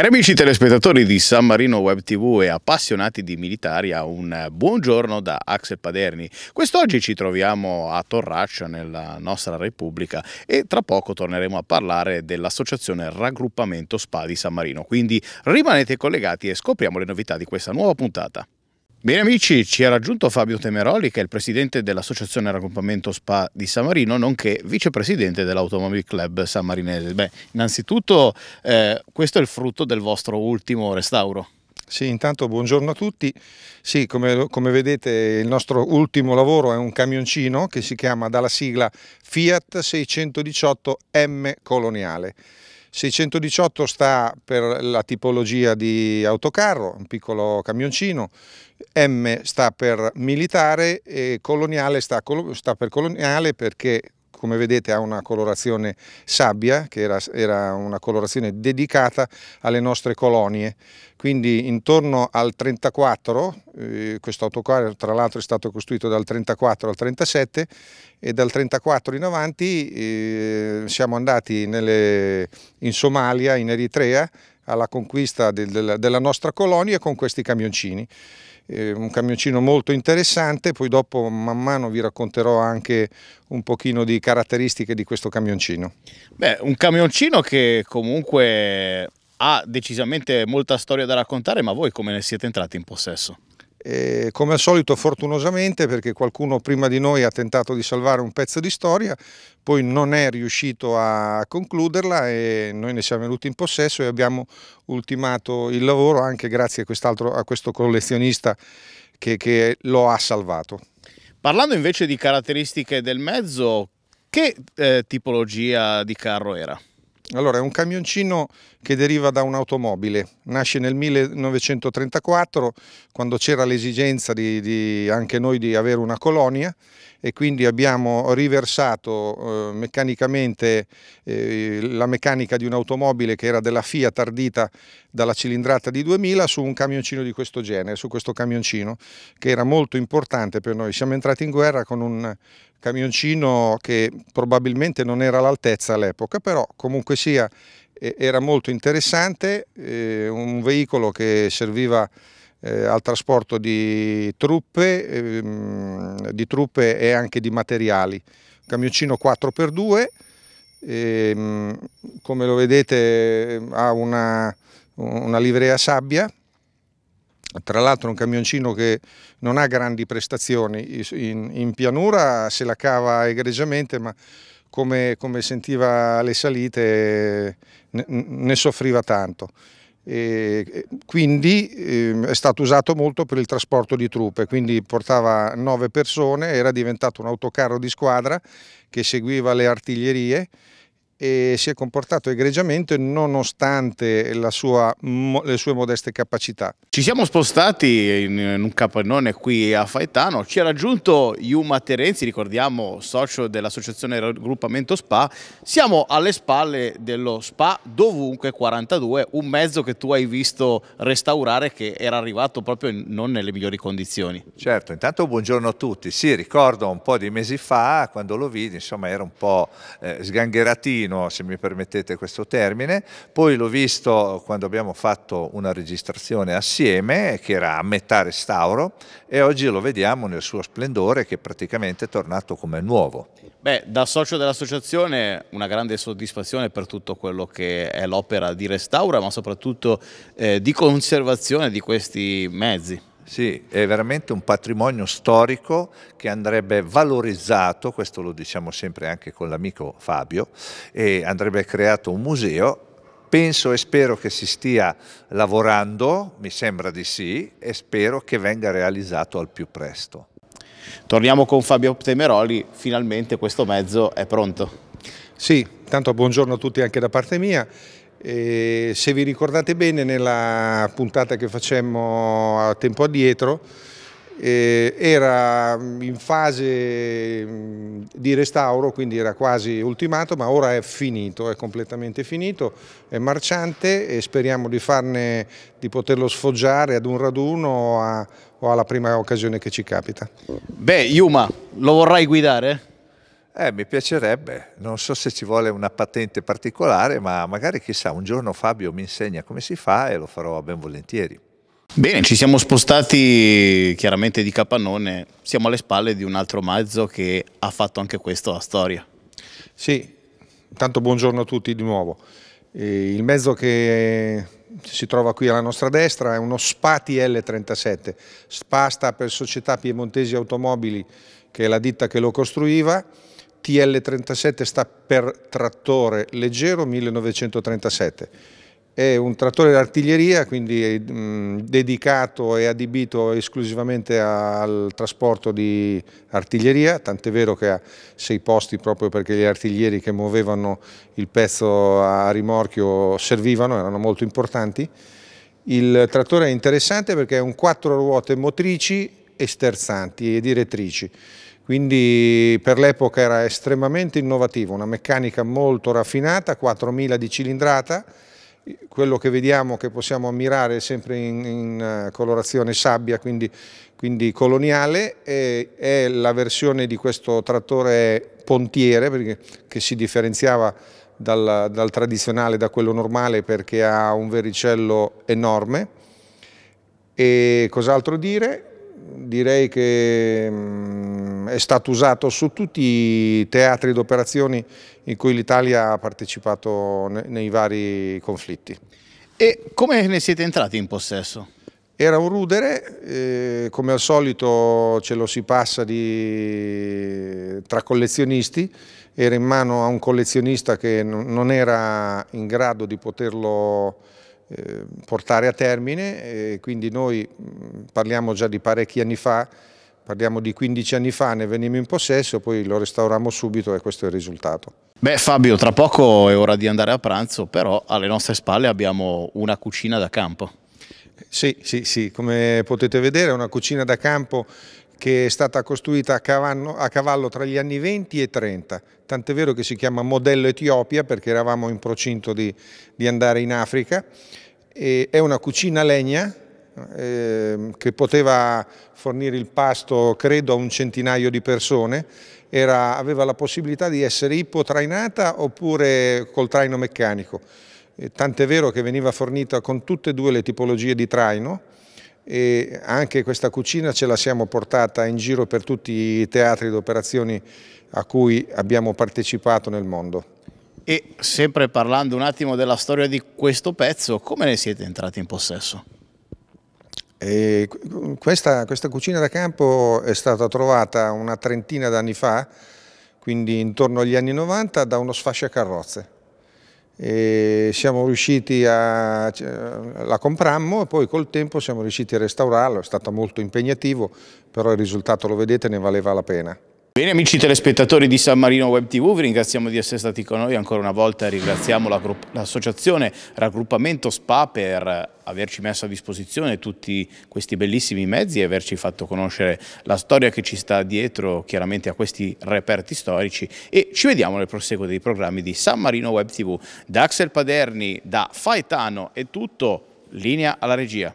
Cari amici telespettatori di San Marino Web TV e appassionati di militaria, un buongiorno da Axel Paderni. Quest'oggi ci troviamo a Torraccia nella nostra Repubblica e tra poco torneremo a parlare dell'associazione Raggruppamento Spa di San Marino. Quindi rimanete collegati e scopriamo le novità di questa nuova puntata. Bene amici, ci ha raggiunto Fabio Temeroli che è il presidente dell'associazione Raccompagnamento Spa di San Marino, nonché vicepresidente dell'Automobile Club San Marinese. Beh, innanzitutto eh, questo è il frutto del vostro ultimo restauro. Sì, intanto buongiorno a tutti. Sì, come, come, vedete il nostro ultimo lavoro è un camioncino che si chiama dalla sigla Fiat 618 M Coloniale. 618 sta per la tipologia di autocarro, un piccolo camioncino, M sta per militare e coloniale sta, sta per coloniale perché come vedete ha una colorazione sabbia che era, era, una colorazione dedicata alle nostre colonie quindi intorno al 34 eh, questo autocarro tra l'altro è stato costruito dal 34 al 37 e dal 34 in avanti eh, siamo andati nelle, in Somalia, in Eritrea alla conquista del, del, della nostra colonia con questi camioncini. Eh, un camioncino molto interessante, poi dopo man mano vi racconterò anche un pochino di caratteristiche di questo camioncino. Beh, un camioncino che comunque ha decisamente molta storia da raccontare, ma voi come ne siete entrati in possesso? E eh, come al solito fortunosamente perché qualcuno prima di noi ha tentato di salvare un pezzo di storia, poi non è riuscito a concluderla e noi ne siamo venuti in possesso e abbiamo ultimato il lavoro anche grazie a, a questo collezionista che, che lo ha salvato. Parlando invece di caratteristiche del mezzo, che eh, tipologia di carro era? Allora, è un camioncino che deriva da un'automobile. Nasce nel 1934 quando c'era l'esigenza anche noi di avere una colonia e quindi abbiamo riversato eh, meccanicamente eh, la meccanica di un'automobile che era della Fiat ardita dalla cilindrata di 2000 su un camioncino di questo genere, su questo camioncino che era molto importante per noi. Siamo entrati in guerra con un camioncino che probabilmente non era all'altezza all'epoca, però comunque sia era molto interessante, eh, un veicolo che serviva eh, al trasporto di truppe, ehm, di truppe e anche di materiali. Un camioncino 4x2, e, ehm, come lo vedete ha una, una livrea sabbia, tra l'altro è un camioncino che non ha grandi prestazioni, in, in pianura se la cava egregiamente ma come, come sentiva le salite ne, ne soffriva tanto. E quindi eh, è stato usato molto per il trasporto di truppe, quindi portava nove persone, era diventato un autocarro di squadra che seguiva le artiglierie e si è comportato egregiamente nonostante sua, le sue modeste capacità. Ci siamo spostati in, un capannone qui a Faetano, ci ha raggiunto Yuma Terenzi, ricordiamo socio dell'associazione Raggruppamento Spa, siamo alle spalle dello Spa Dovunque 42, un mezzo che tu hai visto restaurare che era arrivato proprio non nelle migliori condizioni. Certo, intanto buongiorno a tutti, sì ricordo un po' di mesi fa quando lo vidi insomma era un po' eh, sgangheratino assassino, se mi permettete questo termine, poi l'ho visto quando abbiamo fatto una registrazione assieme, che era a metà restauro, e oggi lo vediamo nel suo splendore che praticamente è tornato come nuovo. Beh, da socio dell'associazione una grande soddisfazione per tutto quello che è l'opera di restauro, ma soprattutto eh, di conservazione di questi mezzi. Sì, è veramente un patrimonio storico che andrebbe valorizzato, questo lo diciamo sempre anche con l'amico Fabio, e andrebbe creato un museo penso e spero che si stia lavorando, mi sembra di sì, e spero che venga realizzato al più presto. Torniamo con Fabio Temeroli, finalmente questo mezzo è pronto. Sì, intanto buongiorno a tutti anche da parte mia. E se vi ricordate bene nella puntata che facemmo a tempo addietro eh, era in fase mm, di restauro quindi era quasi ultimato ma ora è finito, è completamente finito, è marciante e speriamo di, farne, di poterlo sfoggiare ad un raduno o, a, o alla prima occasione che ci capita. Beh Yuma, lo vorrai guidare? Eh, mi piacerebbe, non so se ci vuole una patente particolare, ma magari chissà, un giorno Fabio mi insegna come si fa e lo farò ben volentieri. Bene, ci siamo spostati chiaramente di capannone, siamo alle spalle di un altro mezzo che ha fatto anche questo la storia. Sì, intanto buongiorno a tutti di nuovo. Eh, il mezzo che si trova qui alla nostra destra, è uno SPA TL37. SPA sta per Società Piemontesi Automobili, che è la ditta che lo costruiva. TL37 sta per trattore leggero 1937 è un trattore d'artiglieria, quindi mh, mm, dedicato e adibito esclusivamente al trasporto di artiglieria, tant'è vero che ha sei posti proprio perché gli artiglieri che muovevano il pezzo a rimorchio servivano, erano molto importanti. Il trattore è interessante perché è un quattro ruote motrici e sterzanti e direttrici, quindi per l'epoca era estremamente innovativo, una meccanica molto raffinata, 4000 di cilindrata, quello che vediamo che possiamo ammirare è sempre in, in eh, colorazione sabbia, quindi, quindi coloniale, è la versione di questo trattore pontiere perché, che si differenziava dal, dal, tradizionale, da quello normale perché ha un vericello enorme. E cos'altro dire? Direi che... Mh, mm, è stato usato su tutti i teatri d'operazioni in cui l'Italia ha partecipato nei vari conflitti. E come ne siete entrati in possesso? Era un rudere, eh, come al solito ce lo si passa di... tra collezionisti, era in mano a un collezionista che non era in grado di poterlo eh, portare a termine, quindi noi mm, parliamo già di parecchi anni fa, parliamo di 15 anni fa, ne venimmo in possesso, poi lo restaurammo subito e questo è il risultato. Beh Fabio, tra poco è ora di andare a pranzo, però alle nostre spalle abbiamo una cucina da campo. Sì, sì, sì, come potete vedere è una cucina da campo che è stata costruita a cavallo, a cavallo, tra gli anni 20 e 30, tant'è vero che si chiama modello Etiopia perché eravamo in procinto di, di andare in Africa, e è una cucina legna eh, che poteva fornire il pasto credo a un centinaio di persone, Era, aveva la possibilità di essere ipotrainata oppure col traino meccanico. Tant'è vero che veniva fornita con tutte e due le tipologie di traino, e anche questa cucina ce la siamo portata in giro per tutti i teatri d'operazioni a cui abbiamo partecipato nel mondo. E sempre parlando un attimo della storia di questo pezzo, come ne siete entrati in possesso? Questa, questa, cucina da campo è stata trovata una trentina d'anni fa, quindi intorno agli anni 90, da uno sfasciacarrozze. E siamo riusciti a, la comprammo e poi col tempo siamo riusciti a restaurarlo, è stato molto impegnativo, però il risultato lo vedete ne valeva la pena. Bene amici telespettatori di San Marino Web TV, vi ringraziamo di essere stati con noi ancora una volta ringraziamo l'associazione Raggruppamento SPA per averci messo a disposizione tutti questi bellissimi mezzi e averci fatto conoscere la storia che ci sta dietro chiaramente a questi reperti storici e ci vediamo nel proseguo dei programmi di San Marino Web TV. Da Axel Paderni, da Faetano è tutto, linea alla regia.